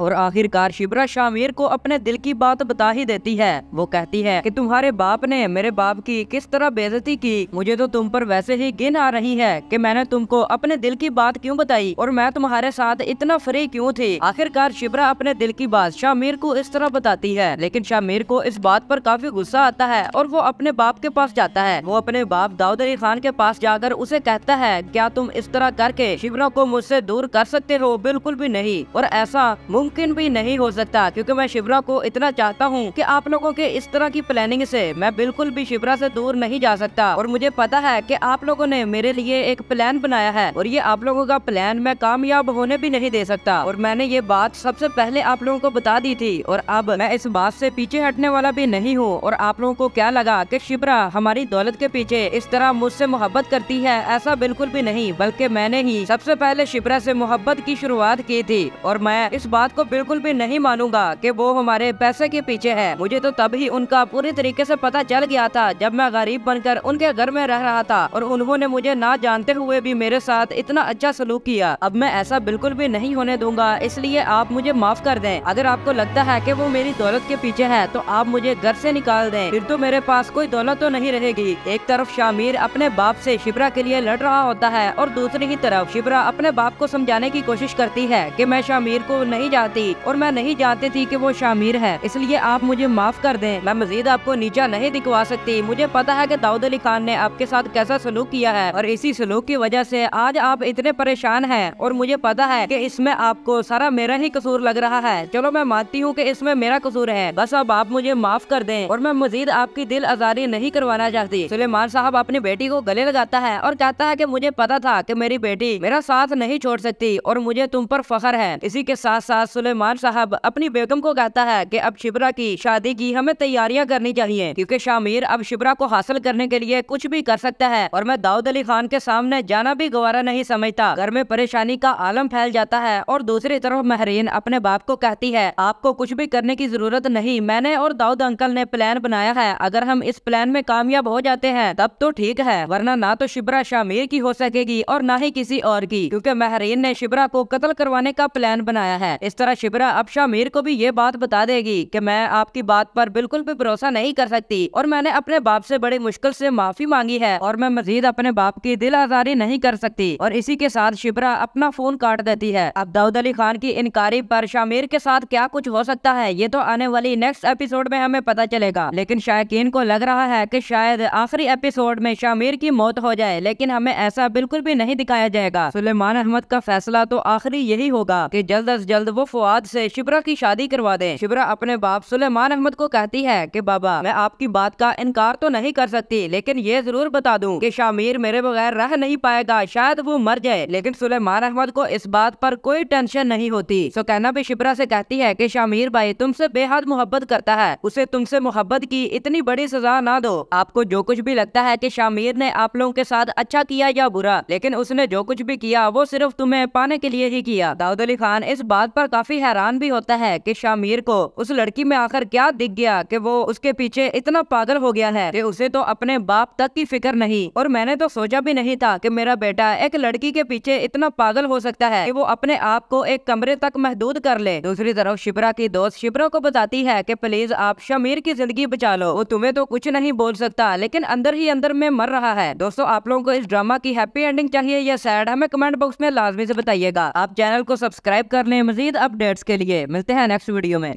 और आखिरकार शिबरा शामिर को अपने दिल की बात बता ही देती है वो कहती है कि तुम्हारे बाप ने मेरे बाप की किस तरह बेजती की मुझे तो तुम पर वैसे ही गिन आ रही है कि मैंने तुमको अपने दिल की बात क्यों बताई और मैं तुम्हारे साथ इतना फ्री क्यों थी आखिरकार शिबरा अपने दिल की बात शामिर को इस तरह बताती है लेकिन शामिर को इस बात पर काफी गुस्सा आता है और वो अपने बाप के पास जाता है वो अपने बाप दाऊद अली खान के पास जाकर उसे कहता है क्या तुम इस तरह करके शिबरा को मुझसे दूर कर सकते हो बिल्कुल भी नहीं और ऐसा मुंह मुमकिन भी नहीं हो सकता क्योंकि मैं शिवरा को इतना चाहता हूँ कि आप लोगों के इस तरह की प्लानिंग से मैं बिल्कुल भी शिवरा से दूर नहीं जा सकता और मुझे पता है कि आप लोगों ने मेरे लिए एक प्लान बनाया है और ये आप लोगों का प्लान मैं कामयाब होने भी नहीं दे सकता और मैंने ये बात सबसे पहले आप लोगों को बता दी थी और अब मैं इस बात से पीछे हटने वाला भी नहीं हूँ और आप लोगों को क्या लगा की शिवरा हमारी दौलत के पीछे इस तरह मुझसे मोहब्बत करती है ऐसा बिल्कुल भी नहीं बल्कि मैंने ही सबसे पहले शिवरा से मोहब्बत की शुरुआत की थी और मैं इस बात को बिल्कुल भी नहीं मानूंगा कि वो हमारे पैसे के पीछे है मुझे तो तब ही उनका पूरी तरीके से पता चल गया था जब मैं गरीब बनकर उनके घर में रह रहा था और उन्होंने मुझे ना जानते हुए भी मेरे साथ इतना अच्छा सलूक किया अब मैं ऐसा बिल्कुल भी नहीं होने दूंगा इसलिए आप मुझे माफ कर दें अगर आपको लगता है कि वो मेरी दौलत के पीछे है तो आप मुझे घर से निकाल दें फिर तो मेरे पास कोई दौलत तो नहीं रहेगी एक तरफ शामिर अपने बाप से शिप्रा के लिए लड़ रहा होता है और दूसरी ही तरफ शिप्रा अपने बाप को समझाने की कोशिश करती है कि मैं शामिर को नहीं जा थी और मैं नहीं जानती थी की वो शामिर है इसलिए आप मुझे माफ कर दें मैं मजीद आपको नीचा नहीं दिखवा सकती मुझे पता है की दाऊद अली खान ने आपके साथ कैसा सलूक किया है और इसी सलूक की वजह से आज आप इतने परेशान हैं और मुझे पता है कि इसमें आपको सारा मेरा ही कसूर लग रहा है चलो मैं मानती हूँ की इसमें मेरा कसूर है बस अब आप मुझे माफ कर दे और मैं मजीद आपकी दिल आजारी नहीं करवाना चाहती सुलेमान साहब अपनी बेटी को गले लगाता है और कहता है कि मुझे पता था कि मेरी बेटी मेरा साथ नहीं छोड़ सकती और मुझे तुम पर फखर है इसी के साथ साथ सुलेमान साहब अपनी बेगम को कहता है कि अब शिबरा की शादी की हमें तैयारियां करनी चाहिए क्योंकि शामिर अब शिबरा को हासिल करने के लिए कुछ भी कर सकता है और मैं दाऊद अली खान के सामने जाना भी गवारा नहीं समझता घर में परेशानी का आलम फैल जाता है और दूसरी तरफ महरीन अपने बाप को कहती है आपको कुछ भी करने की जरूरत नहीं मैंने और दाऊद अंकल ने प्लान बनाया है अगर हम इस प्लान में कामयाब हो जाते हैं तब तो ठीक है वरना ना तो शिबरा शामिर की हो सकेगी और ना ही किसी और की क्योंकि महरीन ने शिबरा को कत्ल करवाने का प्लान बनाया है इस तरह शिप्रा अब शामिर को भी ये बात बता देगी कि मैं आपकी बात पर बिल्कुल भी भरोसा नहीं कर सकती और मैंने अपने बाप से बड़ी मुश्किल से माफी मांगी है और मैं मजीद अपने बाप की दिल आजारी नहीं कर सकती और इसी के साथ शिप्रा अपना फोन काट देती है अब दाऊद अली खान की इनकारी पर शामिर के साथ क्या कुछ हो सकता है ये तो आने वाली नेक्स्ट एपिसोड में हमें पता चलेगा लेकिन शायकीन को लग रहा है की शायद आखिरी एपिसोड में शामिर की मौत हो जाए लेकिन हमें ऐसा बिल्कुल भी नहीं दिखाया जाएगा सुलेमान अहमद का फैसला तो आखिरी यही होगा की जल्द अज जल्द वो फवाद से शिबरा की शादी करवा दें शिबरा अपने बाप सुलेमान अहमद को कहती है कि बाबा मैं आपकी बात का इनकार तो नहीं कर सकती लेकिन ये जरूर बता दूं कि शामिर मेरे बगैर रह नहीं पाएगा शायद वो मर जाए लेकिन सुलेमान अहमद को इस बात पर कोई टेंशन नहीं होती कहना भी शिबरा से कहती है कि शामिर भाई तुमसे बेहद मोहब्बत करता है उसे तुमसे मोहब्बत की इतनी बड़ी सजा ना दो आपको जो कुछ भी लगता है की शामिर ने आप लोगों के साथ अच्छा किया या बुरा लेकिन उसने जो कुछ भी किया वो सिर्फ तुम्हें पाने के लिए ही किया दाऊद अली खान इस बात आरोप काफी हैरान भी होता है कि शामिर को उस लड़की में आकर क्या दिख गया कि वो उसके पीछे इतना पागल हो गया है कि उसे तो अपने बाप तक की फिक्र नहीं और मैंने तो सोचा भी नहीं था कि मेरा बेटा एक लड़की के पीछे इतना पागल हो सकता है कि वो अपने आप को एक कमरे तक महदूद कर ले दूसरी तरफ शिप्रा की दोस्त शिप्रा को बताती है की प्लीज आप शमीर की जिंदगी बचा लो वो तुम्हें तो कुछ नहीं बोल सकता लेकिन अंदर ही अंदर में मर रहा है दोस्तों आप लोगों को इस ड्रामा की हैप्पी एंडिंग चाहिए या सैड हमें कमेंट बॉक्स में लाजमी ऐसी बताइएगा आप चैनल को सब्सक्राइब कर ले मजीद अपडेट्स के लिए मिलते हैं नेक्स्ट वीडियो में